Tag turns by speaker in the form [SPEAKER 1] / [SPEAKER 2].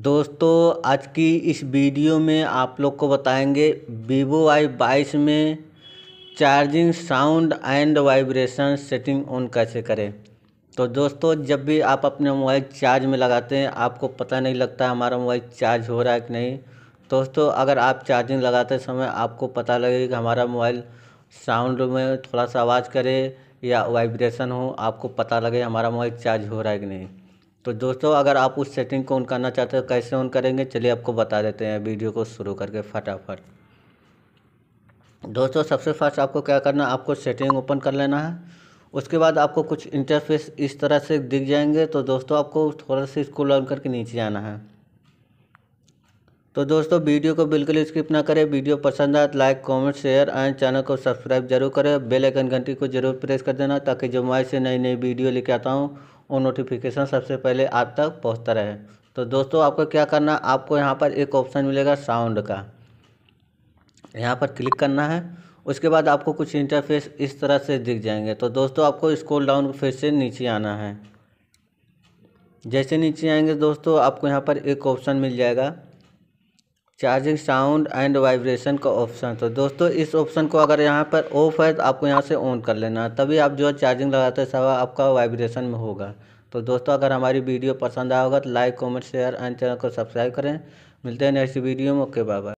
[SPEAKER 1] दोस्तों आज की इस वीडियो में आप लोग को बताएंगे वीवो वाई बाईस में charging sound and vibration setting on कैसे करें तो दोस्तों जब भी आप अपने मोबाइल चार्ज में लगाते हैं आपको पता नहीं लगता हमारा मोबाइल चार्ज हो रहा है कि नहीं दोस्तों अगर आप चार्जिंग लगाते समय आपको पता लगे कि हमारा मोबाइल साउंड में थोड़ा सा आवाज़ करे या वाइब्रेशन हो आपको पता लगे हमारा मोबाइल चार्ज हो रहा है कि नहीं तो दोस्तों अगर आप उस सेटिंग को ऑन करना चाहते हो कैसे ऑन करेंगे चलिए आपको बता देते हैं वीडियो को शुरू करके फटाफट दोस्तों सबसे फर्स्ट आपको क्या करना है आपको सेटिंग ओपन कर लेना है उसके बाद आपको कुछ इंटरफेस इस तरह से दिख जाएंगे तो दोस्तों आपको थोड़ा सा इसको लॉन्च करके नीचे जाना है तो दोस्तों वीडियो को बिल्कुल स्किप ना करें वीडियो पसंद आए तो like comment share and channel को सब्सक्राइब जरूर करें बेल आइकन घंटी को जरूर प्रेस कर देना ताकि जो मैं से नई नई वीडियो लेके आता हूँ वो नोटिफिकेशन सबसे पहले आप तक पहुँचता रहे तो दोस्तों आपको क्या करना आपको यहाँ पर एक ऑप्शन मिलेगा साउंड का यहाँ पर क्लिक करना है उसके बाद आपको कुछ इंटरफेस इस तरह से दिख जाएंगे तो दोस्तों आपको स्क्रॉल डाउन फिर से नीचे आना है जैसे नीचे आएंगे दोस्तों आपको यहाँ पर एक ऑप्शन मिल जाएगा चार्जिंग साउंड एंड वाइब्रेशन का ऑप्शन तो दोस्तों इस ऑप्शन को अगर यहाँ पर ऑफ है तो आपको यहाँ से ऑन कर लेना है तभी आप जो है चार्जिंग लगाते सवा आपका वाइब्रेशन में होगा तो दोस्तों अगर हमारी वीडियो पसंद आया होगा तो like comment share and channel को सब्सक्राइब करें मिलते हैं नेक्स्ट वीडियो में ओके बाय बाय